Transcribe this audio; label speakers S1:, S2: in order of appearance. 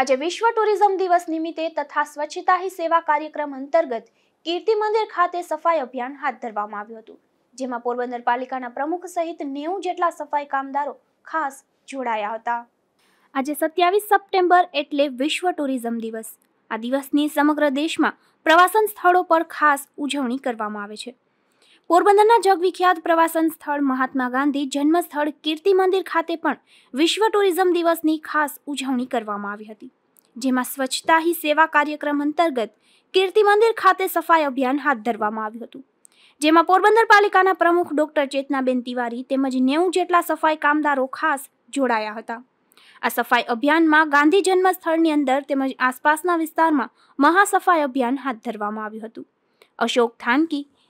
S1: આજે વિશ્વ ટુરિઝમ દિવસ નિમિત્તે તથા સ્વચ્છતા હી સેવા કાર્યક્રમ અંતર્ગત કીર્તિ મંદિર ખાતે સફાઈ અભિયાન હાથ ધરવામાં આવ્યું હતું જેમાં પોરબંદર પાલિકાના પ્રમુખ સહિત નેવું જેટલા સફાઈ કામદારો ખાસ જોડાયા હતા આજે સત્યાવીસ સપ્ટેમ્બર એટલે વિશ્વ ટુરિઝમ દિવસ આ દિવસની સમગ્ર દેશમાં પ્રવાસન સ્થળો પર ખાસ ઉજવણી કરવામાં આવે છે પોરબંદરના જગવિખ્યાત પ્રવાસન સ્થળ મહાત્મા ગાંધી જન્મસ્થળ કીર્તિ મંદિર ખાતે પણ વિશ્વ ટુરિઝમ દિવસની ખાસ ઉજવણી કરવામાં આવી હતી જેમાં સ્વચ્છતા હી સેવા કાર્યક્રમ અંતર્ગત કીર્તિ મંદિર ખાતે સફાઈ અભિયાન હાથ ધરવામાં આવ્યું હતું જેમાં પોરબંદર પાલિકાના પ્રમુખ ડોક્ટર ચેતનાબેન તિવારી તેમજ નેવું જેટલા સફાઈ કામદારો ખાસ જોડાયા હતા આ સફાઈ અભિયાનમાં ગાંધી જન્મસ્થળની અંદર તેમજ આસપાસના વિસ્તારમાં મહાસફાઈ અભિયાન હાથ ધરવામાં આવ્યું હતું અશોક થાનકી